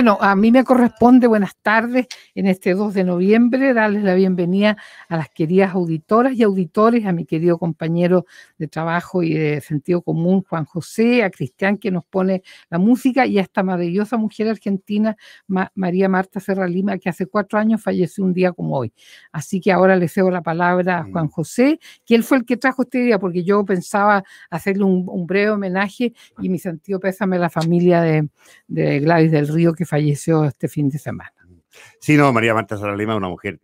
Bueno, a mí me corresponde, buenas tardes, en este 2 de noviembre, darles la bienvenida a las queridas auditoras y auditores, a mi querido compañero de trabajo y de sentido común, Juan José, a Cristian, que nos pone la música, y a esta maravillosa mujer argentina, María Marta Serra Lima, que hace cuatro años falleció un día como hoy. Así que ahora le cedo la palabra a Juan mm. José, que él fue el que trajo este día, porque yo pensaba hacerle un, breve homenaje y mi sentido pésame a la familia de, de Gladys del Río, que falleció este fin de semana. Sí, no, María Marta Saralema, una mujer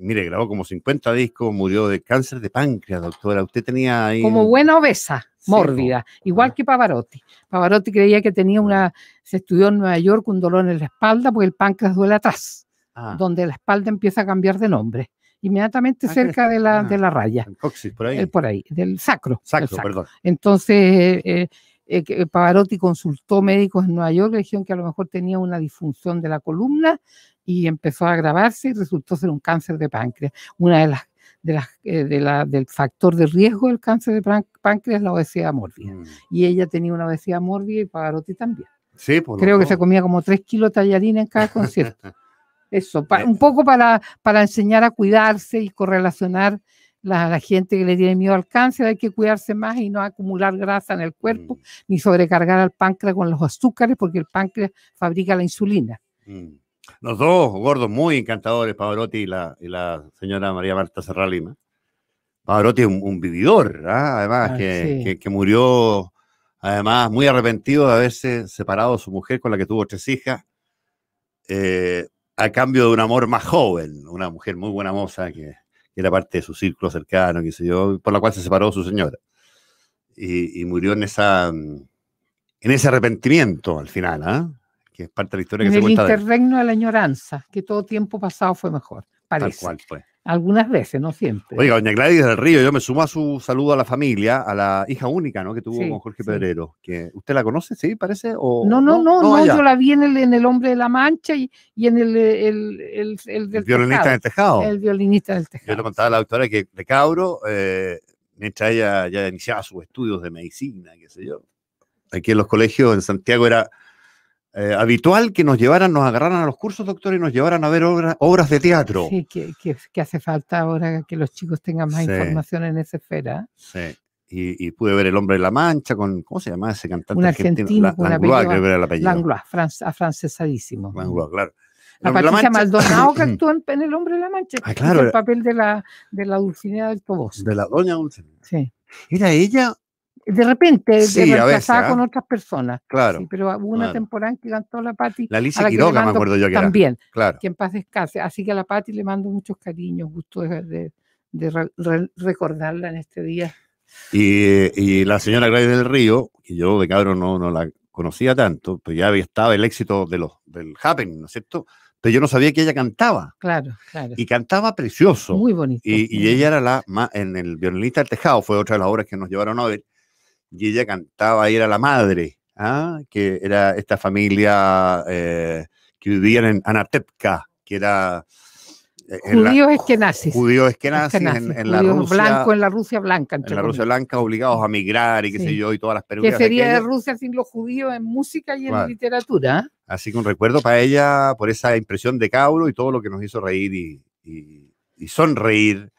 mire, grabó como 50 discos, murió de cáncer de páncreas, doctora. Usted tenía ahí. Como buena obesa, mórbida, igual que Pavarotti. Pavarotti creía que tenía una. Se estudió en Nueva York un dolor en la espalda porque el páncreas duele atrás, ah. donde la espalda empieza a cambiar de nombre. Inmediatamente ah, cerca de la, de la raya. El por ahí. El, por ahí, del sacro. Sacro, perdón. Entonces, eh, eh, eh, Pavarotti consultó médicos en Nueva York, le dijeron que a lo mejor tenía una disfunción de la columna y empezó a agravarse y resultó ser un cáncer de páncreas. Una de las de, la, eh, de la, del factor de riesgo del cáncer de páncreas la obesidad mórbida. Mm. Y ella tenía una obesidad mórbida y Pavarotti también. Sí, pues, Creo que se comía como 3 kilos de tallarina en cada concierto. Eso, un poco para, para enseñar a cuidarse y correlacionar la, gente que le tiene miedo al cáncer, hay que cuidarse más y no acumular grasa en el cuerpo, mm. ni sobrecargar al páncreas con los azúcares, porque el páncreas fabrica la insulina. Mm. Los dos gordos muy encantadores, Pavarotti y la, señora María Marta Serralima. Pavarotti es un, vividor, ¿ah? además, ah, que, murió, además, muy arrepentido de haberse separado de su mujer con la que tuvo tres hijas. Eh, a cambio de un amor más joven, una mujer muy buena moza que, era parte de su círculo cercano, qué sé yo, por la cual se separó su señora. Y, murió en esa mm, en ese arrepentimiento al final, ¿ah? que es parte de la historia en que se cuenta. En el interregno de... la añoranza, que todo tiempo pasado fue mejor. Parece. Tal cual, fue. Algunas veces, no siempre. Oiga, doña Gladys del Río, yo me sumo a su saludo a la familia, a la hija única, ¿no? Que tuvo con Jorge Pedrero. Que, ¿Usted la conoce, sí, parece? no, no, no, no, ah, yo la vi en el, Hombre de la Mancha y, en eh, el, el, del violinista del tejado. El violinista del tejado. Yo le contaba a la doctora que de cabro, eh, mientras ella ya iniciaba sus estudios de medicina, qué sé yo, aquí en los colegios en Santiago era eh, habitual que nos llevaran, nos agarraran a los cursos, doctor, y nos llevaran a ver obras de teatro. Sí, que, hace falta ahora que los chicos tengan más información en esa esfera. Sí. Y, y, pude ver El Hombre de la Mancha con, ¿cómo se llamaba ese cantante? Un argentino, un Langlois, creo que era el apellido. Langlois, afrancesadísimo. Langlois, claro. La Patricia Maldonado que actúa en, El Hombre de la Mancha, ah, claro. el papel de la, de la Dulcinea del Toboso. De la Doña Dulcinea. Sí. ¿Era ella de repente de con ¿ah? otras personas. Claro. pero hubo una temporada temporada que cantó la Patti. La Lisa Quiroga, me acuerdo yo También. Claro. Que en paz descanse. Así que a la Patti le mando muchos cariños, gusto de, de, recordarla en este día. Y, la señora Gladys del Río, que yo de cabrón no, no la conocía tanto, pues ya había estado el éxito de los, del Happen, ¿no es cierto? Pero yo no sabía que ella cantaba. Claro, claro. Y cantaba precioso. Muy bonito. Y, y ella era la, en el violinista del tejado, fue otra de las obras que nos llevaron a ver y ella cantaba era la madre, ¿ah? que era esta familia eh, que vivían en Anatepka, que era... Judíos es que nace en, en la Rusia. Blanco, en la Rusia blanca. En la Rusia blanca, obligados a migrar y qué sé yo, y todas las peruanas. ¿Qué sería de Rusia sin los judíos en música y en literatura? ¿ah? Así que un recuerdo para ella por esa impresión de cabro y todo lo que nos hizo reír y, y sonreír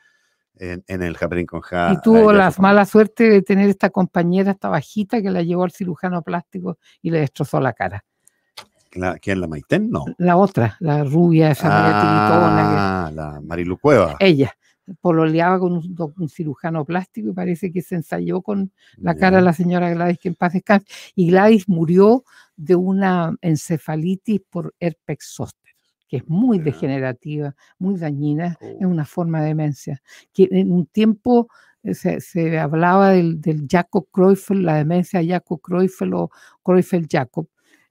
en, el Happening con Ja. Y tuvo la mala suerte de tener esta compañera, esta bajita, que la llevó al cirujano plástico y le destrozó la cara. La, ¿Quién? ¿La Maitén? No. La otra, la rubia, esa ah, la Marilu Cueva. Ella pololeaba con un, cirujano plástico y parece que se ensayó con la cara de la señora Gladys, que en paz descanse. Y Gladys murió de una encefalitis por herpes que es muy degenerativa, muy dañina, es oh. una forma de demencia. Que en un tiempo eh, se, hablaba del, Jacob Croyfel, la demencia Jacob Croyfel o Croyfel jacob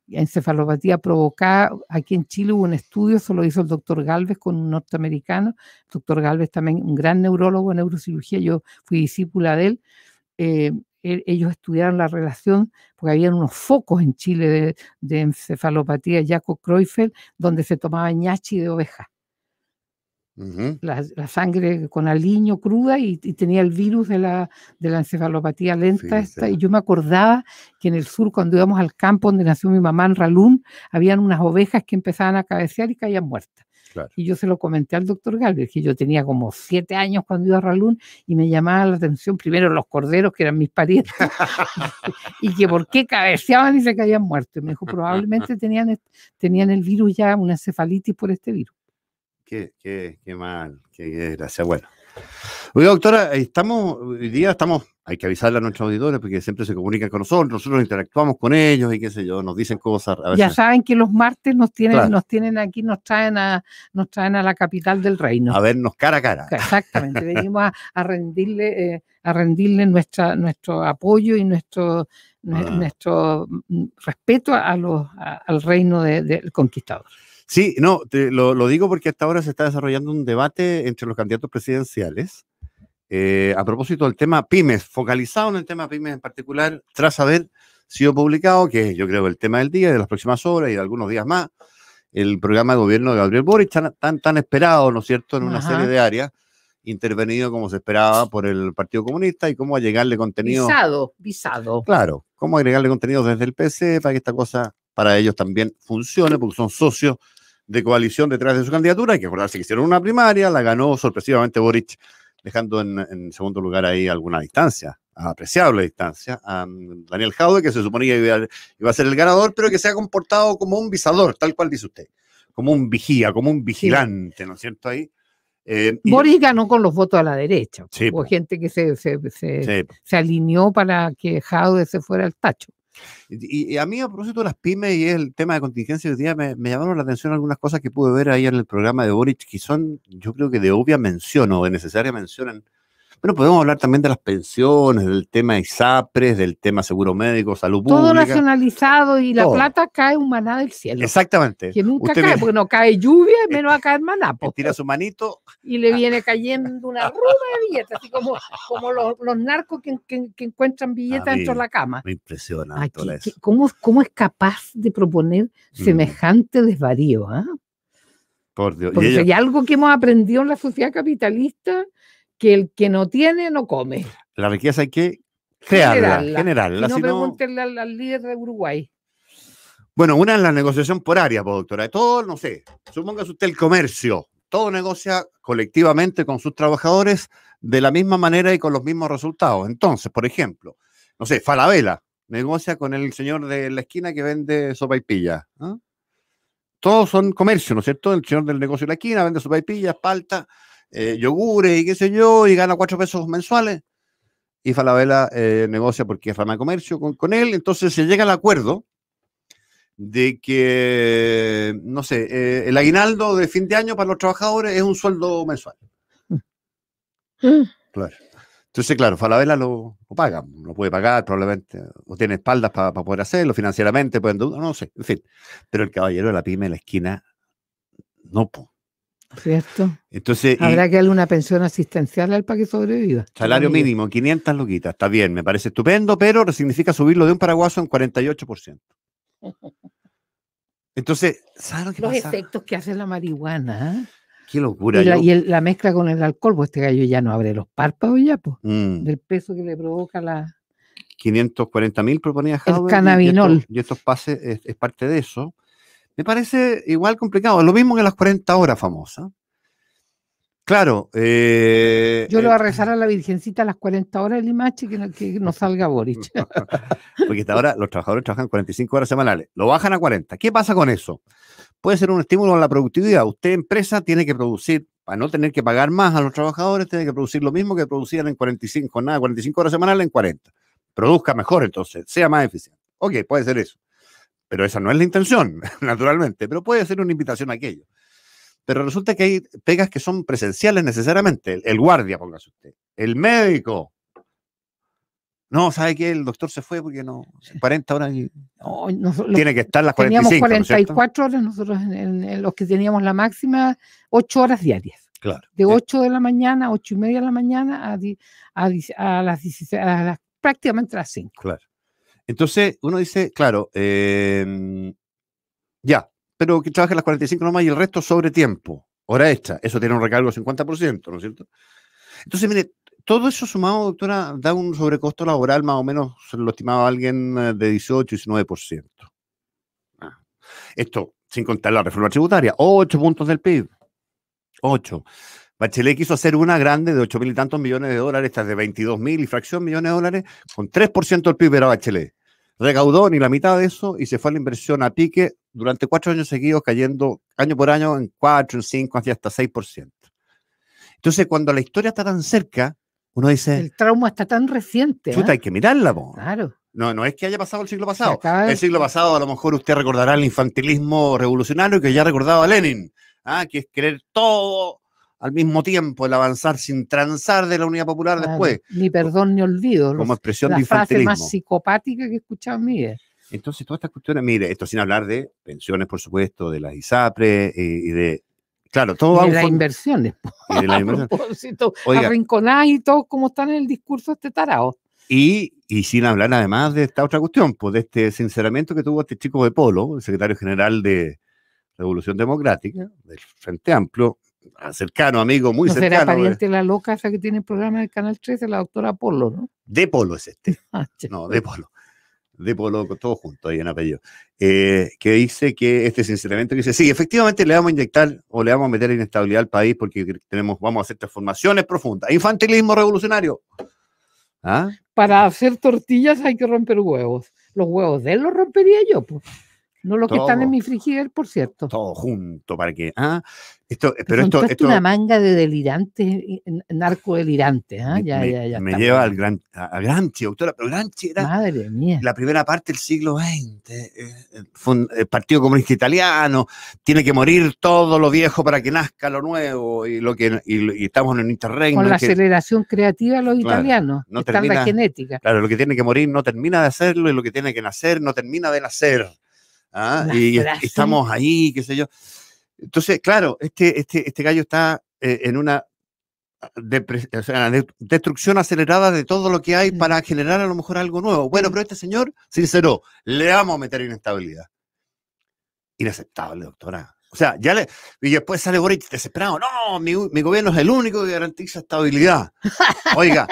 encefalopatía provocada. Aquí en Chile hubo un estudio, se lo hizo el doctor Galvez con un norteamericano. doctor Galvez también, un gran neurólogo en neurocirugía, yo fui discípula de él. Eh, e-, ellos estudiaron la relación, porque había unos focos en Chile de, encefalopatía Jacob Creuffeld, donde se tomaba ñachi de oveja. la, sangre con aliño cruda y, tenía el virus de la, de la encefalopatía lenta. esta, Y yo me acordaba que en el sur, cuando íbamos al campo donde nació mi mamá en Ralún, habían unas ovejas que empezaban a cabecear y caían muertas. Y yo se lo comenté al doctor Galvez, que yo tenía como siete años cuando iba a Ralún y me llamaba la atención primero los corderos, que eran mis parientes, y que por qué cabeceaban y se caían muertos. Y me dijo, probablemente tenían, tenían el virus ya, una encefalitis por este virus. Qué, qué, qué mal, qué, gracia Bueno, Oiga, doctora, estamos, hoy día estamos, hay que avisarle a nuestros auditores porque siempre se comunican con nosotros, nosotros interactuamos con ellos y qué sé yo, nos dicen cosas. A Ya saben que los martes nos tienen, nos tienen aquí, nos traen a, nos traen a la capital del reino. A vernos cara a cara. Exactamente, venimos a, rendirle, eh, a rendirle nuestra, nuestro apoyo y nuestro ah. nuestro mm, respeto a los, al reino del de, conquistador. Sí, no, te, lo, lo, digo porque hasta ahora se está desarrollando un debate entre los candidatos presidenciales eh, a propósito del tema pymes, focalizado en el tema pymes en particular, tras haber sido publicado, que es yo creo el tema del día, de las próximas horas y de algunos días más, el programa de gobierno de Gabriel Boric, tan, tan, esperado, ¿no es cierto?, en una serie de áreas, intervenido como se esperaba por el Partido Comunista y cómo agregarle contenido. Visado, visado. Claro, cómo agregarle contenido desde el PC para que esta cosa para ellos también funcione, porque son socios de coalición detrás de su candidatura. Hay que acordarse que hicieron una primaria, la ganó sorpresivamente Boric dejando en, segundo lugar ahí alguna distancia, apreciable distancia, a mm, Daniel Jaude, que se suponía iba, a ser el ganador, pero que se ha comportado como un visador, tal cual dice usted, como un vigía, como un vigilante, ¿no es cierto? Ahí. Eh, Boris ganó con los votos a la derecha. Hubo gente que se, se, se, alineó para que Jaude se fuera al tacho. Y, a mí, a propósito de las pymes y el tema de contingencia, hoy día me, llamaron la atención algunas cosas que pude ver ahí en el programa de Boric, que son, yo creo que de obvia mención o de necesaria mención pero podemos hablar también de las pensiones, del tema ISAPRES, del tema seguro médico, salud pública. Todo nacionalizado y la plata cae un maná del cielo. Exactamente. Que nunca cae, porque no cae lluvia menos va a caer maná. Tira su manito. Y le ah. viene cayendo una ah. ruma de billetes, así como, como los, los narcos que, que, encuentran billetes dentro de la cama. Me impresiona. Cómo, ¿cómo, es capaz de proponer mm. semejante desvarío? Ah? Por Dios. Porque y hay algo que hemos aprendido en la sociedad capitalista que el que no tiene no come. La riqueza hay que crearla, generarla. no sino... al, líder de Uruguay. Bueno, una es la negociación por área, pues, doctora. Todo, no sé, suponga usted el comercio. Todo negocia colectivamente con sus trabajadores de la misma manera y con los mismos resultados. Entonces, por ejemplo, no sé, Falabella negocia con el señor de la esquina que vende sopa y pilla. ¿ah? Todos son comercio, ¿no es cierto? El señor del negocio de la esquina vende sopa y pilla, palta, eh, yogures y qué sé yo, y gana cuatro pesos mensuales. Y Falabella eh, negocia porque es fama de comercio con, él. Entonces se llega al acuerdo de que, no sé, eh, el aguinaldo de fin de año para los trabajadores es un sueldo mensual. Mm. Claro. Entonces, claro, Falabella lo, paga, lo puede pagar probablemente, o tiene espaldas para poder hacerlo financieramente, pueden no, sé, en fin. Pero el caballero de la pyme en la esquina, no, Cierto. Entonces, Habrá que darle una pensión asistencial al para que sobreviva. Salario mínimo, 500 loquitas. Está bien, me parece estupendo, pero significa subirlo de un paraguaso en 48%. Entonces, ¿sabes lo Los efectos que hace la marihuana. ¿ah? Qué locura. Y, la, mezcla con el alcohol, pues este gallo ya no abre los párpados ya, pues. Mm. Del peso que le provoca la... 540 mil proponía El cannabinol. Y, estos, pases es parte de eso. Me parece igual complicado. Lo mismo que las 40 horas famosas. Claro. Eh, Yo le voy a eh, rezar a la Virgencita a las 40 horas de Limache que que no salga Boric. Porque hasta ahora los trabajadores trabajan 45 horas semanales. Lo bajan a 40. ¿Qué pasa con eso? Puede ser un estímulo a la productividad. Usted, empresa, tiene que producir, para no tener que pagar más a los trabajadores, tiene que producir lo mismo que producían en 45, nada, 45 horas semanales en 40. Produzca mejor entonces, sea más eficiente. Ok, puede ser eso. Pero esa no es la intención, naturalmente, pero puede ser una invitación a aquello. Pero resulta que hay pegas que son presenciales necesariamente. El, guardia, póngase usted. El médico. No, ¿sabe qué? El doctor se fue porque no. 40 horas. Y, tiene que estar las 45. Teníamos 44 horas nosotros en, los que teníamos la máxima, 8 horas diarias. Claro. De 8 eh, de la mañana, 8 y media de la mañana a, las 16, prácticamente a las 5. Claro. Entonces uno dice, claro, em, ya, pero que trabaje las 45 nomás y el resto sobre tiempo, hora hecha. Eso tiene un recargo del 50%, ¿no es cierto? Entonces, mire, todo eso sumado, doctora, da un sobrecosto laboral más o menos, lo estimaba alguien, eh, de 18, 19%. Ah, esto sin contar la reforma tributaria, 8 puntos del PIB. 8. Bachelet quiso hacer una grande de 8 mil y tantos millones de dólares, estas de 22 mil y fracción millones de dólares, con 3% del PIB era Bachelet recaudó ni la mitad de eso y se fue a la inversión a pique durante cuatro años seguidos, cayendo año por año en cuatro en hacia hasta seis por ciento Entonces, cuando la historia está tan cerca, uno dice... El trauma está tan reciente. ¿eh? hay que mirarla, Claro. No, no es que haya pasado el siglo pasado. El siglo pasado, a lo mejor usted recordará el infantilismo revolucionario que ya recordaba Lenin, ah, que es querer todo al mismo tiempo el avanzar sin transar de la Unidad Popular después. Ni perdón ni olvido. Como expresión la de la frase más psicopática que he escuchado en Entonces, todas estas cuestiones, mire, esto sin hablar de pensiones, por supuesto, de las ISAPRE eh, y de. Claro, todo y de, las inversiones. Y de y todo como está en el discurso este tarao. Y, y, sin hablar además de esta otra cuestión, pues de este sinceramiento que tuvo este chico de Polo, el secretario general de Revolución Democrática, del Frente Amplio, Ah, cercano, amigo, muy ¿No cercano. Será eh. la loca esa que tiene el programa del Canal 13, la doctora Polo, ¿no? De Polo es este. Ah, no, de Polo. De Polo, todo junto ahí en apellido. Eh, que dice que este sinceramente dice, sí, efectivamente le vamos a inyectar o le vamos a meter inestabilidad al país porque tenemos, vamos a hacer transformaciones profundas. Infantilismo revolucionario. ¿Ah? Para hacer tortillas hay que romper huevos. Los huevos de él los rompería yo, pues. No lo que están en mi frigider, por cierto. Todo junto, para que. Ah, esto, pero esto, esto. una manga de delirantes, narco delirantes. Ah, ya, me, ya, ya, me lleva al gran, a Granchi, doctora, pero Granchi era. La primera parte del siglo XX. El, eh, eh, eh, Partido Comunista Italiano. Tiene que morir todo lo viejo para que nazca lo nuevo. Y, lo que, estamos en un interregno. Con la aceleración creativa, los italianos. No termina, la genética. Claro, lo que tiene que morir no termina de hacerlo y lo que tiene que nacer no termina de nacer. ¿ah? y, estamos ahí, qué sé yo. Entonces, claro, este, este, este gallo está eh, en una ah, destrucción acelerada de todo lo que hay para generar a lo mejor algo nuevo. Bueno, pero este señor, sincero, le vamos a meter inestabilidad. Inaceptable, doctora. O sea, ya le. Y después sale Boric desesperado. No, mi, mi gobierno es el único que garantiza estabilidad. Oiga,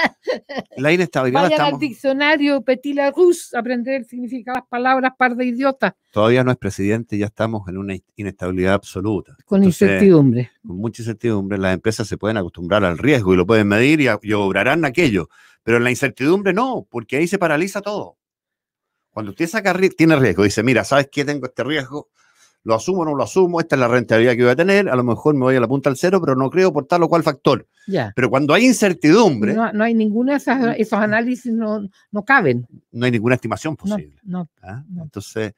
la inestabilidad. al diccionario Petit Larousse, aprender el las palabras par de idiotas Todavía no es presidente, ya estamos en una inestabilidad absoluta. Con incertidumbre. Con mucha incertidumbre. Las empresas se pueden acostumbrar al riesgo y lo pueden medir y, obrarán aquello. Pero en la incertidumbre no, porque ahí se paraliza todo. Cuando usted saca, tiene riesgo, dice, mira, ¿sabes qué? Tengo este riesgo, lo asumo o no lo asumo, esta es la rentabilidad que voy a tener, a lo mejor me voy a la punta al cero, pero no creo por tal o cual factor. Ya. Pero cuando hay incertidumbre... No, hay ninguna de mm. esos análisis, no, no caben. No hay ninguna estimación posible. ¿Ah? No, Entonces,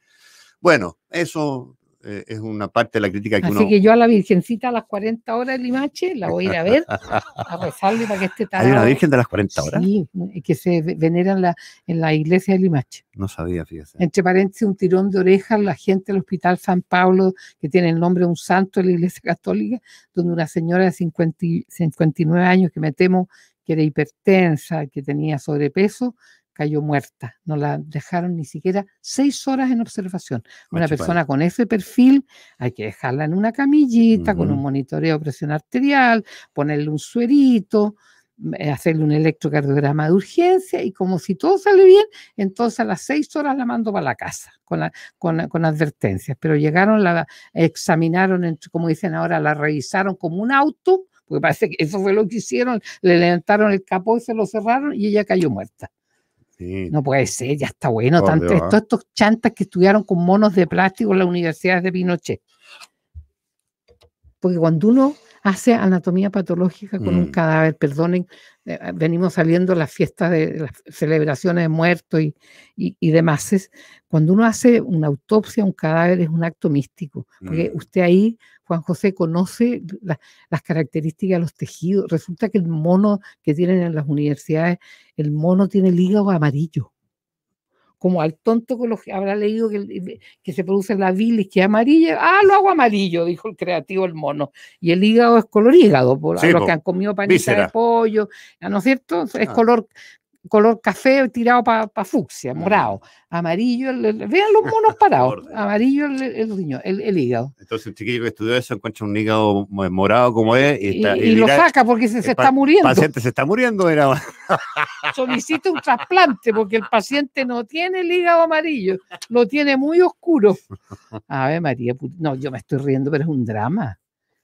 bueno, eso eh, es una parte de la crítica que Así que yo a la Virgencita a las 40 horas de Limache la voy a ir a ver, a rezarle para que esté tarde. ¿Hay una Virgen de las 40 horas? Sí, que se venera en la, en la iglesia de Limache. No sabía, fíjese. Entre paréntesis, un tirón de orejas, la gente del Hospital San Pablo, que tiene el nombre de un santo de la iglesia católica, donde una señora de 59 años, que me temo que era hipertensa, que tenía sobrepeso, cayó muerta. No la dejaron ni siquiera seis horas en observación. Una persona con ese perfil hay que dejarla en una camillita, con un monitoreo de presión arterial, ponerle un suerito, mm, eh, hacerle un electrocardiograma de urgencia y como si todo sale bien, entonces a las seis horas la mando para la casa con, con, con, advertencias. Pero llegaron, la examinaron, como dicen ahora, la revisaron como un auto, porque parece que eso fue lo que hicieron, le levantaron el capó y se lo cerraron y ella cayó muerta. No puede ser, ya está bueno. Tanto, estos chantas que estudiaron con monos de plástico en las universidades de Pinochet. Porque cuando uno hace anatomía patológica con un mm. cadáver. Perdonen, eh, eh, venimos saliendo las fiestas de las celebraciones de muertos y, y, demás. cuando uno hace una autopsia, un cadáver es un acto místico, porque mm. usted ahí, Juan José, conoce las características de los tejidos. Resulta que el mono que tienen en las universidades, el mono tiene el hígado amarillo como al tonto que habrá leído que, se produce la bilis, que es amarilla, ah, lo hago amarillo, dijo el creativo el mono. Y el hígado es color hígado, por lo los que han comido panita de pollo, ¿no es cierto? Es ah. color color café tirado para pa fucsia, morado, amarillo, vean los monos parados, amarillo el, el el, hígado. Entonces el chiquillo que estudió eso encuentra un hígado morado como es y, lo saca porque se, está muriendo. El paciente se está muriendo. Era... Solicita un trasplante porque el paciente no tiene el hígado amarillo, lo tiene muy oscuro. A ver María, no, yo me estoy riendo, pero es un drama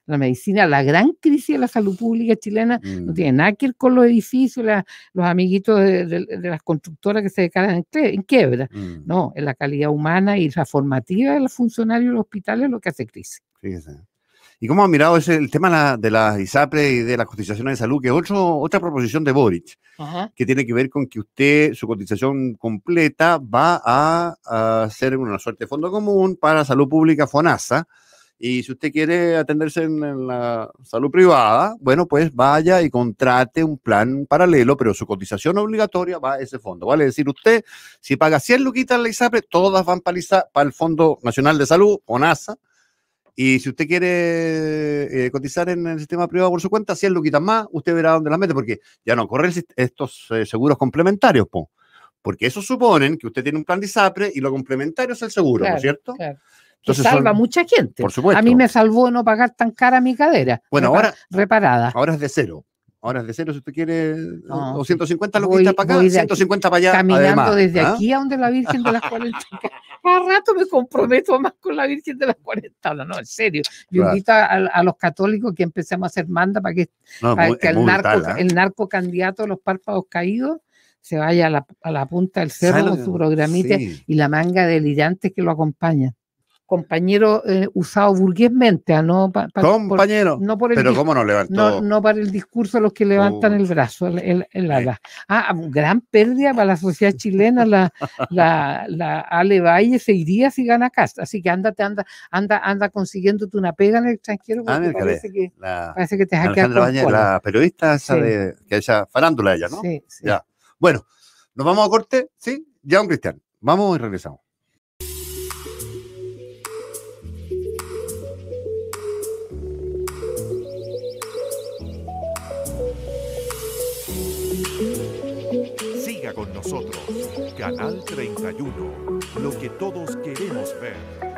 la medicina, la gran crisis de la salud pública chilena no mm. tiene nada que ver con los edificios, los amiguitos de, las constructoras que se declaran en, quiebra. Mm. No, es la calidad humana y la formativa de los funcionarios de los hospitales lo que hace crisis. ¿Y cómo ha mirado ese, el tema de las ISAPRE y de las cotizaciones de salud, que es otro, otra proposición de Boric, que tiene que ver con que usted, su cotización completa, va a, ser una suerte de fondo común para salud pública FONASA, y si usted quiere atenderse en, la salud privada, bueno, pues vaya y contrate un plan paralelo, pero su cotización obligatoria va a ese fondo. Vale es decir, usted, si paga 100 luquitas en la ISAPRE, todas van para, para el Fondo Nacional de Salud, o NASA, Y si usted quiere eh, cotizar en el sistema privado por su cuenta, 100 luquitas más, usted verá dónde las mete, porque ya no corren estos eh, seguros complementarios, porque eso suponen que usted tiene un plan de ISAPRE y lo complementario es el seguro, ¿no es cierto? Claro salva mucha gente. A mí me salvó no pagar tan cara mi cadera. Bueno, ahora. Reparada. Ahora es de cero. Ahora es de cero si usted quiere. 250 lo está para acá, 150 para allá. Caminando desde ¿ah? aquí a donde la Virgen de las 40. Cada rato me comprometo más con la Virgen de las 40. No, en serio. Yo invito a, los católicos que empecemos a hacer manda para que, ¿ah? el, narco, candidato de los párpados caídos se vaya a la, punta del cerro con su programita y la manga de delirante que lo acompaña compañero eh, usado burguesmente, ¿ah? ¿no? compañero. no por pero cómo no levantó. No, para el discurso de los que levantan el brazo, ah, ah, gran pérdida para la sociedad chilena, la, la, Ale Valle se iría si gana casa. Así que ándate, anda, anda, anda consiguiéndote una pega en el extranjero ah, parece, que, parece que te has quedado. La periodista esa de, que ella, farándula ella, ¿no? Bueno, nos vamos a corte, ¿sí? Ya, un Cristian. Vamos y regresamos. nosotros. Canal 31, lo que todos queremos ver.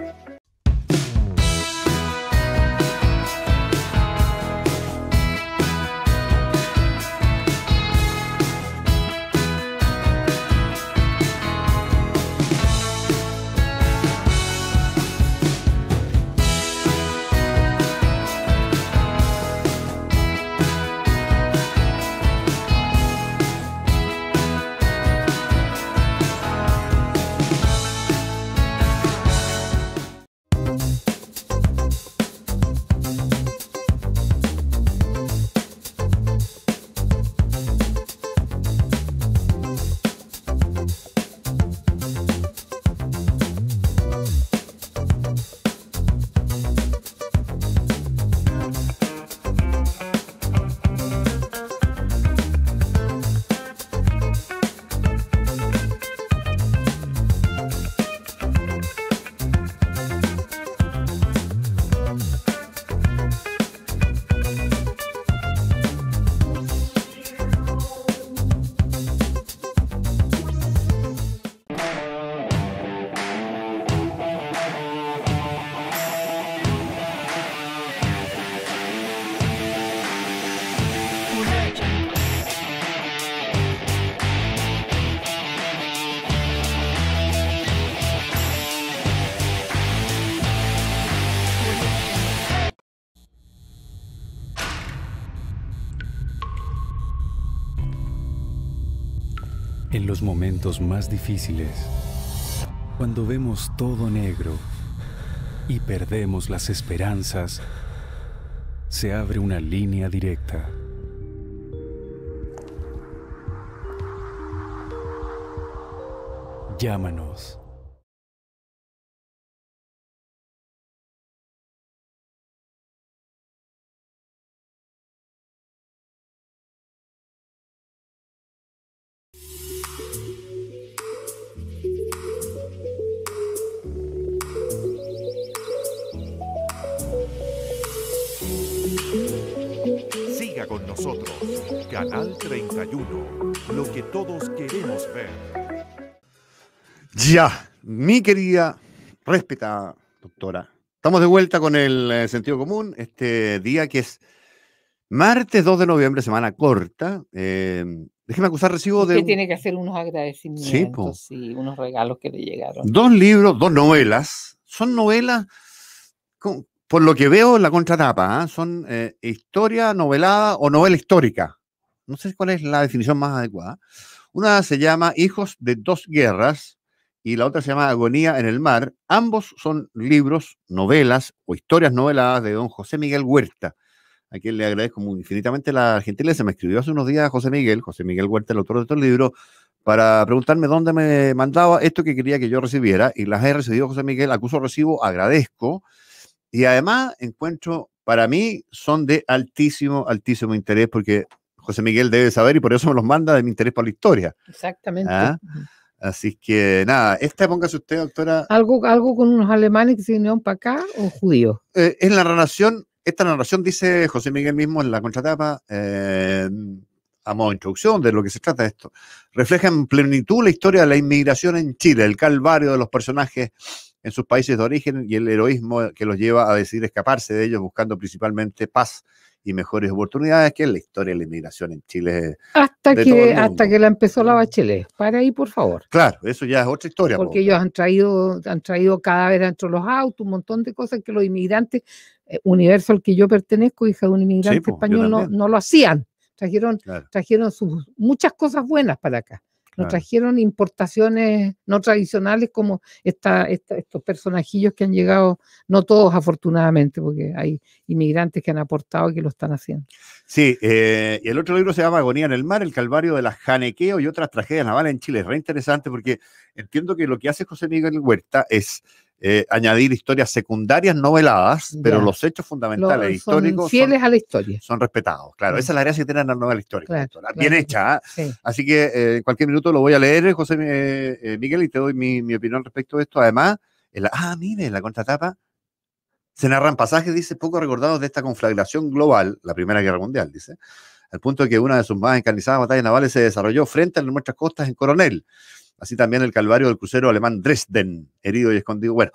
los momentos más difíciles, cuando vemos todo negro y perdemos las esperanzas, se abre una línea directa. Llámanos. Mi querida, respetada doctora, estamos de vuelta con el eh, sentido común, este día que es martes 2 de noviembre, semana corta. Em, déjeme acusar recibo de... Usted tiene que hacer unos agradecimientos y unos regalos que le llegaron. Dos libros, dos novelas. Son novelas, por lo que veo la contratapa, ¿ah? son eh, historia novelada o novela histórica. No sé cuál es la definición más adecuada. Una se llama Hijos de dos guerras, y la otra se llama Agonía en el Mar. Ambos son libros, novelas o historias noveladas de don José Miguel Huerta, a quien le agradezco infinitamente la gentileza. Me escribió hace unos días José Miguel, José Miguel Huerta, el autor de estos libros, para preguntarme dónde me mandaba esto que quería que yo recibiera y las he recibido José Miguel, acuso recibo, agradezco. Y además encuentro, para mí, son de altísimo, altísimo interés porque José Miguel debe saber y por eso me los manda de mi interés por la historia. Exactamente. ¿Ah? Así que nada, esta póngase usted, doctora. ¿Algo, algo con unos alemanes que se unieron para acá o judíos? en eh, la narración, esta narración dice José Miguel mismo en la contratapa, eh, a modo de introducción de lo que se trata esto, refleja en plenitud la historia de la inmigración en Chile, el calvario de los personajes en sus países de origen y el heroísmo que los lleva a decidir escaparse de ellos buscando principalmente paz y mejores oportunidades, que la historia de la inmigración en Chile. Hasta, que, hasta que la empezó la Bachelet. Para ahí, por favor. Claro, eso ya es otra historia. Porque ellos han traído, han traído cadáveres dentro los autos, un montón de cosas que los inmigrantes, eh, universo al que yo pertenezco, hija de un inmigrante español, no, no, lo hacían. Trajeron, trajeron sus, muchas cosas buenas para acá. Nos trajeron importaciones no tradicionales como esta, estos personajillos que han llegado, no todos afortunadamente, porque hay inmigrantes que han aportado y que lo están haciendo. Sí, eh, y el otro libro se llama Agonía en el Mar, el Calvario de las Janequeo y otras tragedias navales en Chile. Es re interesante porque entiendo que lo que hace José Miguel Huerta es eh, añadir historias secundarias noveladas, pero los hechos fundamentales son históricos. Fieles a la historia. Son respetados, claro. Esa es la gracia que tiene la novela histórica. Bien hecha. ¿ah? Así que eh, en cualquier minuto lo voy a leer, José eh, Miguel, y te doy mi, opinión respecto de esto. Además, ah, mire, en la contratapa se narran pasajes, dice, poco recordados de esta conflagración global, la Primera Guerra Mundial, dice al punto de que una de sus más encarnizadas batallas navales se desarrolló frente a nuestras costas en Coronel así también el calvario del crucero alemán Dresden, herido y escondido. Bueno,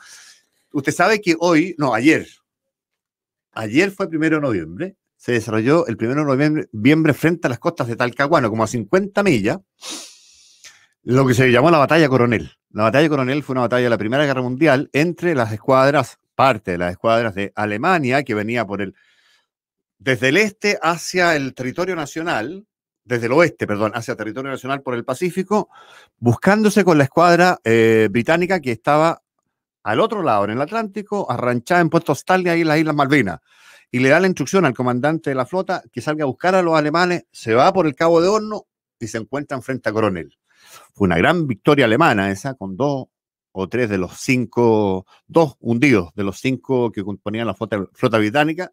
usted sabe que hoy, no, ayer, ayer fue primero de noviembre, se desarrolló el primero de noviembre, frente a las costas de Talcahuano, como a 50 millas, lo que se llamó la batalla coronel. La batalla coronel fue una batalla de la Primera Guerra Mundial entre las escuadras, parte de las escuadras de Alemania, que venía por el, desde el este hacia el territorio nacional, desde el oeste, perdón, hacia territorio nacional por el Pacífico, buscándose con la escuadra eh, británica que estaba al otro lado, en el Atlántico, arranchada en Puerto Stanley, ahí en las Islas Malvinas. Y le da la instrucción al comandante de la flota que salga a buscar a los alemanes, se va por el Cabo de Horno y se encuentra frente a Coronel. Fue una gran victoria alemana esa, con dos o tres de los cinco, dos hundidos de los cinco que componían la flota británica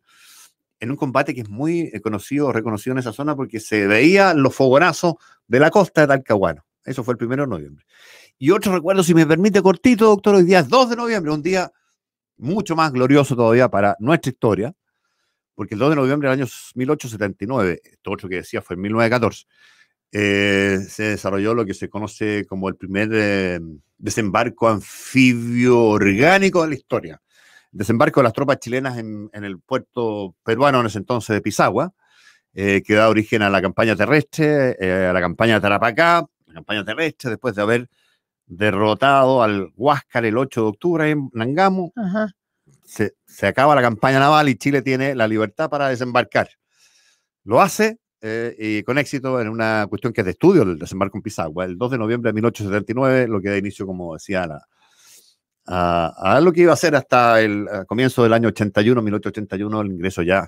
en un combate que es muy eh, conocido, reconocido en esa zona, porque se veía los fogonazos de la costa de Talcahuano. Eso fue el primero de noviembre. Y otro recuerdo, si me permite, cortito, doctor, hoy día es 2 de noviembre, un día mucho más glorioso todavía para nuestra historia, porque el 2 de noviembre del año 1879, esto otro que decía fue en 1914, eh, se desarrolló lo que se conoce como el primer eh, desembarco anfibio orgánico de la historia desembarco de las tropas chilenas en, el puerto peruano en ese entonces de Pisagua, eh, que da origen a la campaña terrestre, eh, a la campaña de Tarapacá, la campaña terrestre, después de haber derrotado al Huáscar el 8 de octubre en Nangamo, Se, acaba la campaña naval y Chile tiene la libertad para desembarcar. Lo hace eh, y con éxito en una cuestión que es de estudio, el desembarco en Pisagua, el 2 de noviembre de 1879, lo que da inicio, como decía, la, a, lo que iba a ser hasta el comienzo del año 81, 1881, el ingreso ya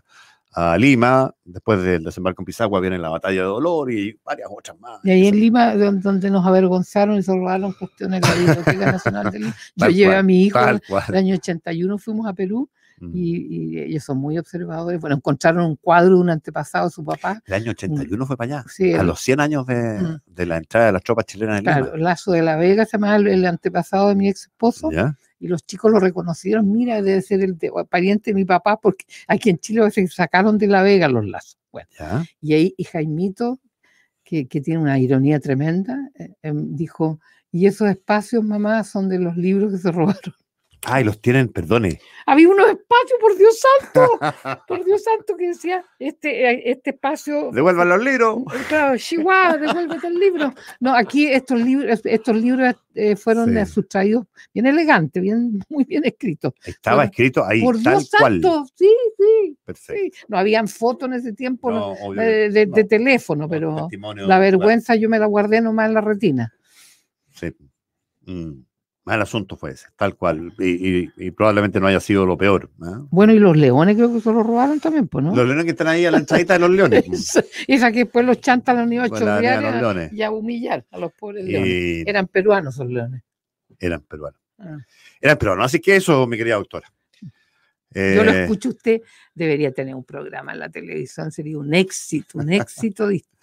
a Lima, después del desembarco en Pisagua viene la batalla de Dolor y varias otras más. Y ahí en Lima, donde nos avergonzaron y se robaron cuestiones de la Biblioteca Nacional yo llevé a mi hijo, el año 81 fuimos a Perú y, ellos son muy observadores. Bueno, encontraron un cuadro de un antepasado de su papá. El año 81 fue para allá, a los 100 años de, la entrada de las tropas chilenas en claro, Lazo de la Vega se llama el, antepasado de mi ex esposo. y los chicos lo reconocieron, mira, debe ser el, pariente de mi papá, porque aquí en Chile se sacaron de la vega los lazos. Bueno, y ahí y Jaimito, que, tiene una ironía tremenda, eh, em, dijo, y esos espacios, mamá, son de los libros que se robaron. Ay, los tienen, perdone. Había unos espacios, por Dios santo, por Dios santo, que decía, este, eh, este espacio... Devuelvan los libros. Eh, claro, Chihuahua, devuélvete el libro. No, aquí estos libros, estos libros eh, fueron sustraídos bien elegante, bien, muy bien escritos. Estaba escrito ahí, por Dios santo, sí, sí, Perfecto. No habían fotos en ese tiempo de, teléfono, pero la vergüenza yo me la guardé nomás en la retina. Sí. Mm mal asunto fue ese, tal cual. Y, probablemente no haya sido lo peor. ¿ah? Bueno, y los leones creo que se los robaron también, pues, ¿no? Los leones que están ahí a la entradita de los leones. esa, pues. esa que después los chantan los niños a, y a humillar a los pobres leones. Eran peruanos los leones. Eran peruanos. Ah. Eran peruanos. Así que eso, mi querida doctora. Yo lo eh, escucho usted, debería tener un programa en la televisión, sería un éxito, un éxito de historia.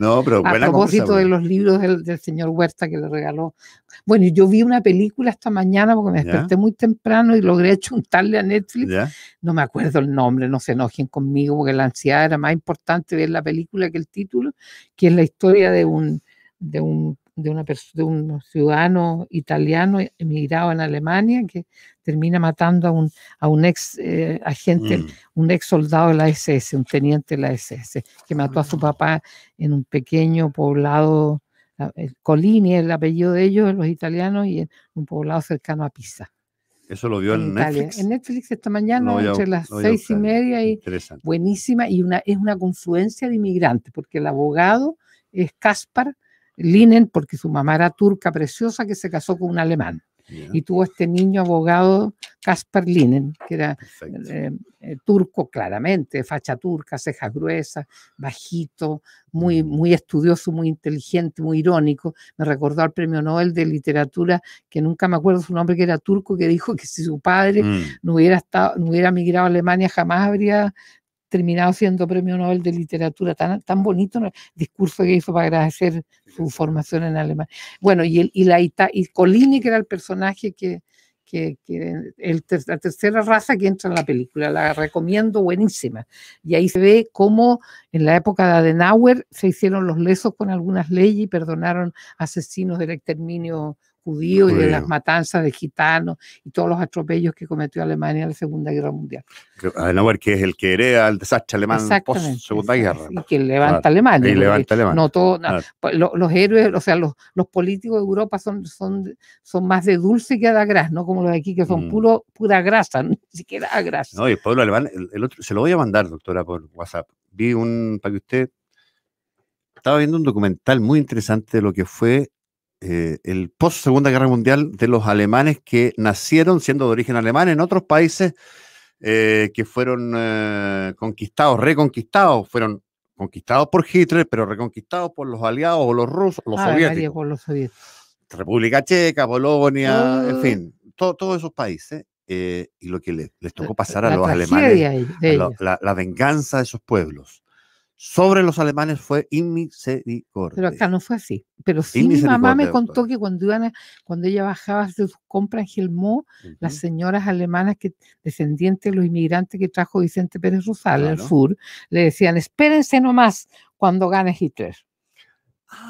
No, pero a propósito de los libros del, señor Huerta que le regaló. Bueno, yo vi una película esta mañana porque me desperté muy temprano y logré chuntarle a Netflix. No me acuerdo el nombre, no se enojen conmigo porque la ansiedad era más importante ver la película que el título, que es la historia de un, de un de, una de un ciudadano italiano emigrado en Alemania que termina matando a un, a un ex eh, agente, mm. un ex soldado de la SS, un teniente de la SS, que mató a su ah. papá en un pequeño poblado, ah, eh, Colini es el apellido de ellos, los italianos, y en un poblado cercano a Pisa. Eso lo vio en, Netflix. En Netflix esta mañana, entre las seis y media, y buenísima, y una, es una confluencia de inmigrantes, porque el abogado es Caspar, Linen, porque su mamá era turca preciosa que se casó con un alemán. Y tuvo este niño abogado, Kaspar Linen, que era eh, eh, turco claramente, facha turca, cejas gruesas, bajito, muy, mm. muy estudioso, muy inteligente, muy irónico. Me recordó al premio Nobel de Literatura, que nunca me acuerdo su nombre, que era turco, que dijo que si su padre mm. no, hubiera estado, no hubiera migrado a Alemania jamás habría terminado siendo premio Nobel de literatura, tan, tan bonito el discurso que hizo para agradecer su formación en alemán. Bueno, y, y, la, y Colini, que era el personaje que, que, el la tercera raza que entra en la película, la recomiendo buenísima. Y ahí se ve cómo en la época de Adenauer se hicieron los lesos con algunas leyes y perdonaron asesinos del exterminio judíos y de las matanzas de gitanos y todos los atropellos que cometió Alemania en la Segunda Guerra Mundial. Adenauer, que es el que hereda el desastre alemán post-Segunda Guerra. Y que levanta Alemania. No, pues, Los, héroes, o sea, los, políticos de Europa son, más de dulce que de grasa, ¿no? Como los de aquí, que son mm. puro, pura grasa, ni siquiera de grasa. No, y el pueblo alemán, el otro, se lo voy a mandar, doctora, por WhatsApp. Vi un, para que usted, estaba viendo un documental muy interesante de lo que fue eh, el post Segunda Guerra Mundial de los alemanes que nacieron siendo de origen alemán en otros países eh, que fueron eh, conquistados, reconquistados, fueron conquistados por Hitler, pero reconquistados por los aliados o los rusos, los, soviéticos. República Checa, Polonia, en ah. fin, todos esos países. y lo que les, tocó pasar a los alemanes, la venganza de esos pueblos sobre los alemanes fue inmisericordia. Pero acá no fue así. Pero sí mi mamá me contó que cuando, iban cuando ella bajaba de su sus compras en Gelmó, las señoras alemanas que descendientes de los inmigrantes que trajo Vicente Pérez Rosal claro. sur, le decían, espérense nomás cuando gane Hitler.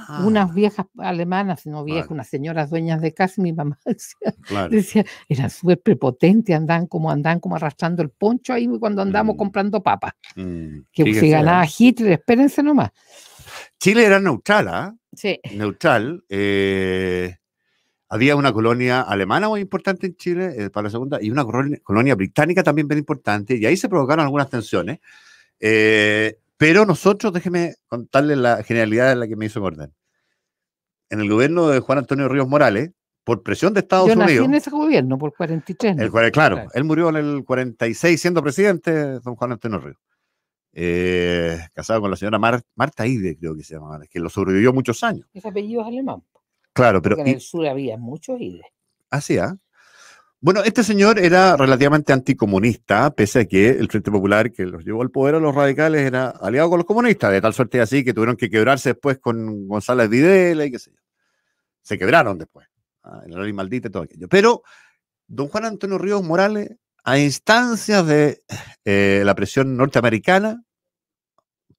Ah. Unas viejas alemanas, no viejas, unas señoras dueñas de casa, mi mamá decía, era eran súper prepotentes, andan como, andan como arrastrando el poncho ahí cuando andamos mm. comprando papas. Mm, que si ganaba Hitler, espérense nomás. Chile era neutral, ¿ah? Sí. Neutral. Eh, había una colonia alemana muy importante en Chile eh, para la segunda y una colonia británica también bien importante, y ahí se provocaron algunas tensiones. Eh, pero nosotros, déjeme contarle la generalidad de la que me hizo orden. En el gobierno de Juan Antonio Ríos Morales, por presión de Estados Yo nací Unidos. en ese gobierno, por 43. El, claro, él murió en el 46 siendo presidente, don Juan Antonio Ríos. Eh, casado con la señora Marta Ide, creo que se llamaba, que lo sobrevivió muchos años. Ese apellido es alemán. Claro, pero. en el sur había muchos Ide. Así, ¿ah? ¿ah? Bueno, este señor era relativamente anticomunista, pese a que el Frente Popular que los llevó al poder a los radicales era aliado con los comunistas, de tal suerte así que tuvieron que quebrarse después con González Videla y qué sé yo. Se quebraron después, ¿ah? en la ley maldita y todo aquello. Pero don Juan Antonio Ríos Morales, a instancias de eh, la presión norteamericana,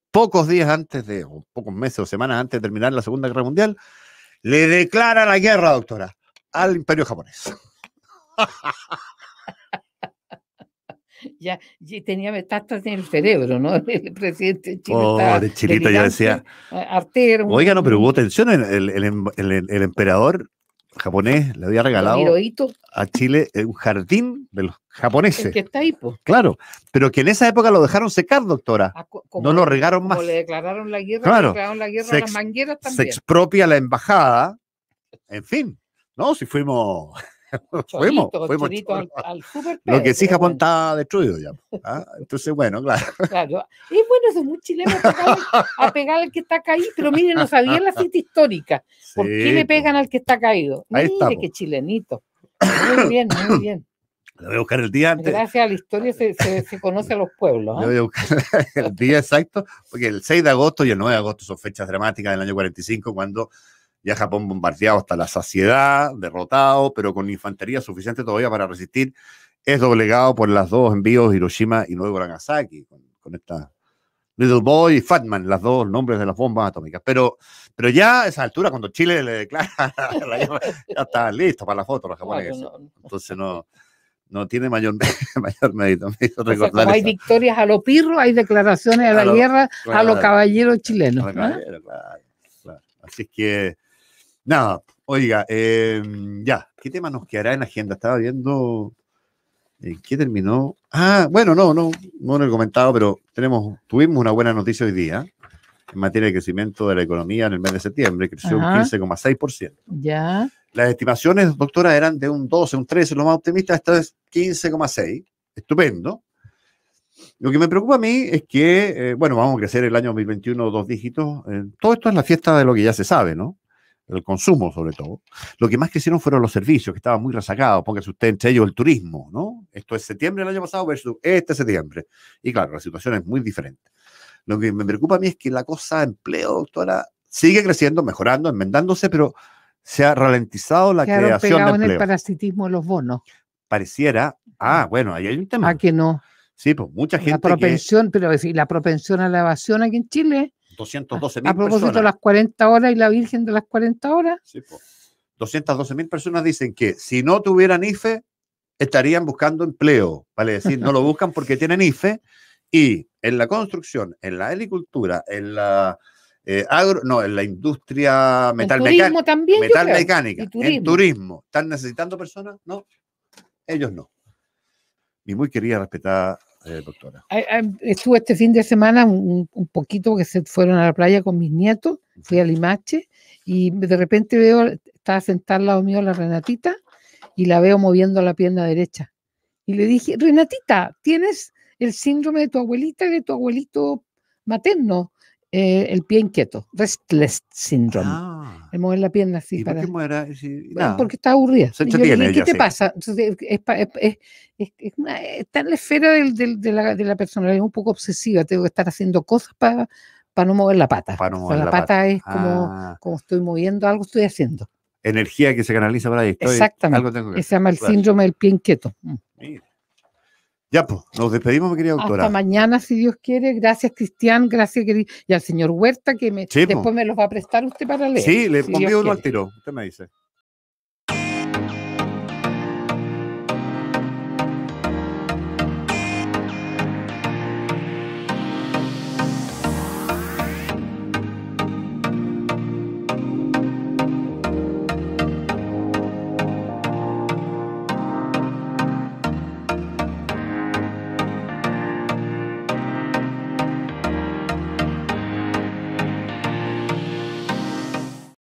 pocos días antes de, o pocos meses o semanas antes de terminar la Segunda Guerra Mundial, le declara la guerra, doctora, al imperio japonés. ya, tenía metástasis en el cerebro, ¿no? El presidente Chile oh, de Chilito ya decía. Artero, Oiga, no, pero hubo tensión. El, em, el, el, el emperador japonés le había regalado a Chile eh, un jardín de los japoneses. El que está ahí, Claro, pero que en esa época lo dejaron secar, doctora. Ah, no lo regaron más. O le declararon la guerra, claro. le declararon la guerra a las mangueras también. Se expropia la embajada. En fin, ¿no? Si fuimos. fuimos, fuimos al, Lo que sí, Japón está destruido ya. ¿ah? Entonces, bueno, claro. claro. Y bueno, es muy chileno a pegar al que está caído, pero miren, no sabía la cita histórica. ¿Por qué le pegan al que está caído? Mire qué chilenito. Muy bien, muy bien. voy a buscar el día Gracias a la historia se, conoce a los pueblos. ¿eh? el día exacto, porque el 6 de agosto y el 9 de agosto son fechas dramáticas del año 45, cuando ya Japón bombardeado hasta la saciedad, derrotado, pero con infantería suficiente todavía para resistir, es doblegado por las dos envíos Hiroshima y luego Nagasaki, con, con esta Little Boy y Fatman, las dos nombres de las bombas atómicas. Pero, pero ya a esa altura, cuando Chile le declara, ya está listo para la foto los japoneses. Entonces no, no tiene mayor, mayor mérito. hay victorias a los pirros, hay declaraciones a, la guerra, a los caballeros chilenos. Así que Nada, oiga, em, ya, ¿qué tema nos quedará en la agenda? Estaba viendo ¿En eh, qué terminó. Ah, bueno, no, no, no lo he comentado, pero tenemos, tuvimos una buena noticia hoy día ¿eh? en materia de crecimiento de la economía en el mes de septiembre, creció un 15,6%. Ya. Las estimaciones, doctora, eran de un 12, un 13, lo más optimista, esta es 15,6. Estupendo. Lo que me preocupa a mí es que, eh, bueno, vamos a crecer el año 2021 dos dígitos. todo esto es la fiesta de lo que ya se sabe, ¿no? el consumo sobre todo, lo que más crecieron fueron los servicios, que estaban muy rezagados, póngase usted entre ellos el turismo, ¿no? Esto es septiembre del año pasado versus este septiembre. Y claro, la situación es muy diferente. Lo que me preocupa a mí es que la cosa empleo, doctora, sigue creciendo, mejorando, enmendándose, pero se ha ralentizado la creación de empleo. en el parasitismo los bonos. Pareciera, ah, bueno, ahí hay un tema. Ah, que no? Sí, pues mucha gente. La propensión, pero decir, la propensión a la evasión aquí en Chile 212 mil personas. A propósito las 40 horas y la Virgen de las 40 horas. Sí, 212 mil personas dicen que si no tuvieran IFE, estarían buscando empleo. Vale decir, no lo buscan porque tienen IFE. Y en la construcción, en la agricultura, en la eh, agro, no, en la industria metalmecánica, también, metalmecánica turismo. en turismo, ¿están necesitando personas? No, ellos no. Y muy quería respetar eh, doctora? Estuve este fin de semana un, un, poquito porque se fueron a la playa con mis nietos, fui a Limache y de repente veo, estaba sentada al lado mío la Renatita y la veo moviendo la pierna derecha. Y le dije, Renatita, tienes el síndrome de tu abuelita y de tu abuelito materno. Eh, el pie inquieto, restless syndrome. El ah. mover la pierna así ¿Y para. ¿Por qué muera? porque está aburrida. ¿Qué te pasa? es, es, es, una, está en la esfera del, de, la, de la personalidad un poco obsesiva. Tengo que estar haciendo cosas para para no mover la pata. Para no mover la, pata, es como, ah. como estoy moviendo algo, estoy haciendo. Energía que se canaliza para ahí. Exactamente. Se llama el síndrome del pie inquieto. Mm. Mira. Ya, pues, nos despedimos, mi querida doctora. Hasta mañana, si Dios quiere. Gracias, Cristian. Gracias, querido. Y al señor Huerta, que me, después me los va a prestar usted para leer. Sí, le si uno al tiro. Usted me dice.